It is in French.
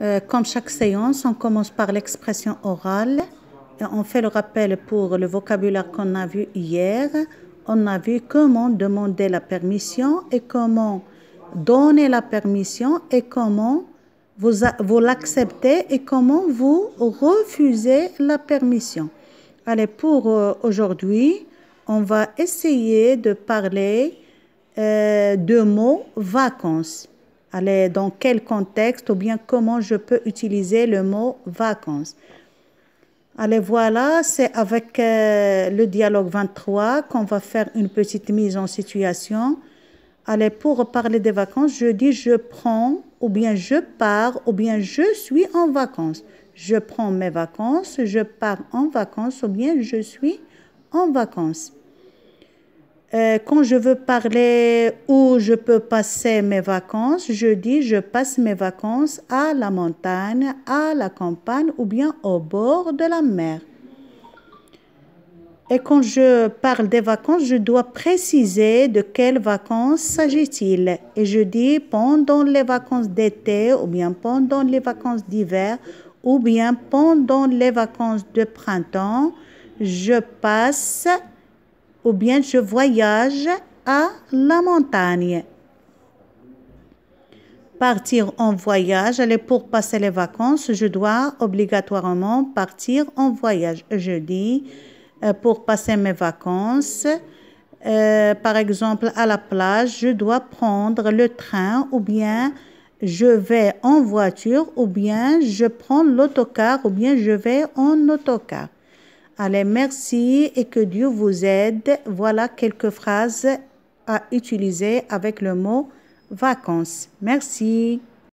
Euh, comme chaque séance, on commence par l'expression orale. Et on fait le rappel pour le vocabulaire qu'on a vu hier. On a vu comment demander la permission et comment donner la permission et comment vous, vous l'acceptez et comment vous refusez la permission. Allez, pour euh, aujourd'hui, on va essayer de parler euh, de mots vacances. Allez, dans quel contexte ou bien comment je peux utiliser le mot vacances. Allez, voilà, c'est avec euh, le dialogue 23 qu'on va faire une petite mise en situation. Allez, pour parler des vacances, je dis je prends ou bien je pars ou bien je suis en vacances. Je prends mes vacances, je pars en vacances ou bien je suis en vacances. Euh, quand je veux parler où je peux passer mes vacances, je dis je passe mes vacances à la montagne, à la campagne ou bien au bord de la mer. Et quand je parle des vacances, je dois préciser de quelles vacances s'agit-il. Et je dis pendant les vacances d'été ou bien pendant les vacances d'hiver ou bien pendant les vacances de printemps, je passe ou bien je voyage à la montagne. Partir en voyage, aller pour passer les vacances, je dois obligatoirement partir en voyage. Je dis euh, pour passer mes vacances, euh, par exemple à la plage, je dois prendre le train ou bien je vais en voiture ou bien je prends l'autocar ou bien je vais en autocar. Allez, merci et que Dieu vous aide. Voilà quelques phrases à utiliser avec le mot vacances. Merci.